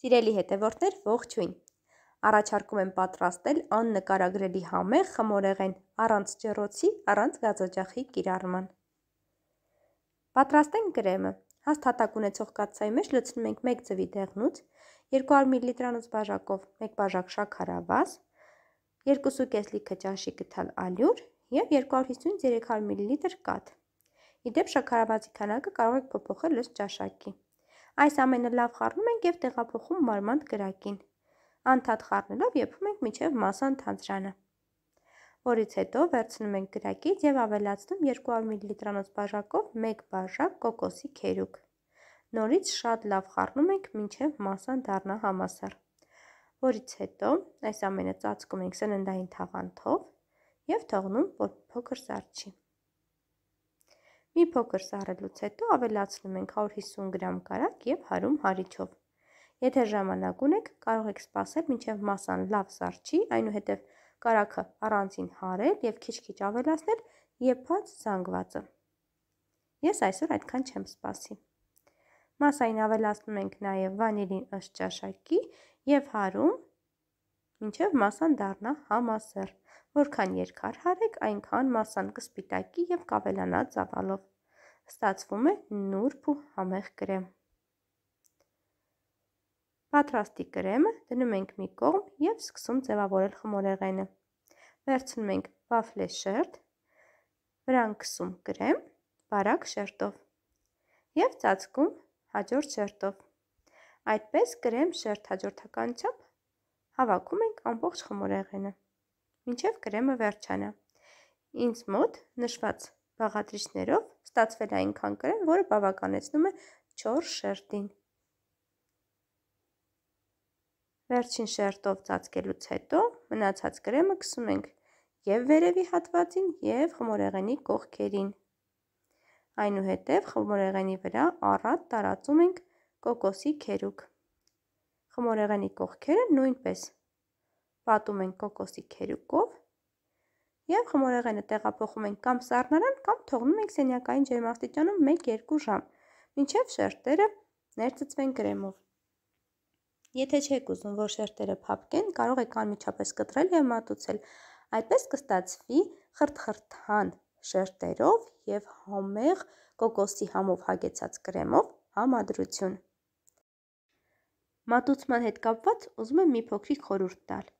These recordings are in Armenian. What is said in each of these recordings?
Սիրելի հետևորդներ, ողջույն։ Առաջարկում եմ պատրաստել աննկարագրելի համեղ խմորեղեն առանց ջրոցի, առանց գազոջախի կիրառման։ Պատրաստենք կրեմը։ Հաստատակ ունեցող կաթսայի մեջ լցնում ենք 1 ծվի դեղնուց, 200 մլ-անոց բաժակով 1 բաժակ շաքար ավազ, 2.5 լիքը ճաշի գթալ ալյուր եւ 250-300 մլ կաթ։ Իդեպ շաքարավազի քանակը կարող եք փոփոխել ըստ ճաշակի։ Այս ամենը լավ խառնում ենք եւ տեղափոխում մարմանդ կրակին։ Անթատ խառնելով եփում ենք միջև մասան թանձրանը որից հետո վերցնում ենք գրակից եւ ավելացնում 200 մլ-անոց բաժակով 1 բաժակ կոկոսի քերուկ։ Նորից շատ լավ խառնում ենք մինչև մասան դառնա համասար։ Որից հետո այս ամենը ծածկում ենք սննդային թաղանթով եւ թողնում, որ փոքր սառչի։ Մի փոքր սառելուց հետո ավելացնում ենք 150 գրամ կարակ և հարում հարիչով։ Եթե ժամանակ ունեք, կարող եք սպասել մինչև մասան լավ սարչի, այնուհետև կարակը առանցին հարել և քիչ-քիչ ավելացնել եփած զանգվածը։ Ես այսօր այդքան չեմ սպասի։ Մասային ավելացնում ենք նաև վանիլին ըստ ճաշակի և հարում մինչև մասան դառնա համասեռ։ Որքան երկար հարեք, այնքան մասան կսպիտակի եւ կավելանա ծավալով։ Ստացվում է նուրբ ու համեղ կրեմ։ Պատրաստի կրեմը դնում ենք մի կողմ և սկսում ձևավորել խմորեղենը։ Վերցնում ենք վավլե շերտ, վրան կսում կրեմ բարակ շերտով և ծացկում հաջորդ շերտով։ Այդպես կրեմ շերտ հաջորդական չապ Հավաքում ենք ամբողջ խմորեղենը, մինչև կրեմը վերջանա։ Ինձ մոտ նշված բաղադրիչներով ստացվել է այնքան կրեմ, որը բավականեցնում է 4 շերտին։ Վերջին շերտով ծածկելուց հետո մնացած կրեմը կսում ենք և վերևի հատվածին և խմորեղենի կողքերին։ Այնուհետև խմորեղենի վրա առատ տարածում ենք կոկոսի քերուկ։ Խմորեղենի կողքերը նույնպես պատում ենք կոկոսի քերուկով եւ խմորեղենը տեղափոխում ենք կամ սառնարան կամ թողնում ենք սենյակային ջերմաստիճանում 1-2 ժամ, մինչեւ շերտերը ներծծվեն կրեմով։ Եթե չեք ուզում, որ շերտերը փափկեն, կարող եք անմիջապես կտրել եւ մատուցել։ Այդպես կստացվի խրթխրթան շերտերով եւ համեղ կոկոսի համով հագեցած կրեմով համադրություն։ Մատուցման հետ կապված ուզում եմ մի փոքրիկ խորհուրդ տալ։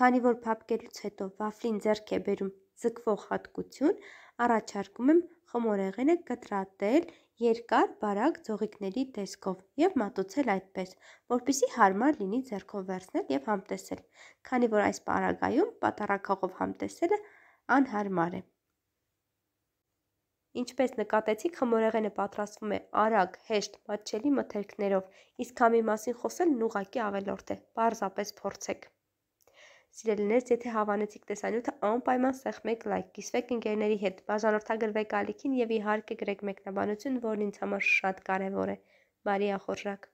Քանի որ փապկելուց հետո վաֆլին ձեռք է բերում ձգվող հատկություն, առաջարկում եմ խմորեղենը կտրատել երկար բարակ ձողիկների տեսքով եւ մատուցել այդպես, որpիսի հարմար լինի ձեռքով վերցնել եւ համտեսել։ Քանի որ այս պարագայում պատարակողով համտեսելը անհարմար է։ Ինչպես նկատեցիք, խմորեղենը պատրաստվում է արագ, հեշտ, մատչելի մթերքներով, իսկ համի մասին խոսելն ուղակի ավելորդ է։ Պարզապես փորձեք։ Սիրելիներս, եթե հավանեցիք տեսանյութը, անպայման սեղմեք լայք, կիսվեք ընկերների հետ, բաժանորդագրվեք ալիքին եւ իհարկե գրեք մեկնաբանություն, որն ինձ համար շատ կարեւոր է։ Բարի ախորժակ։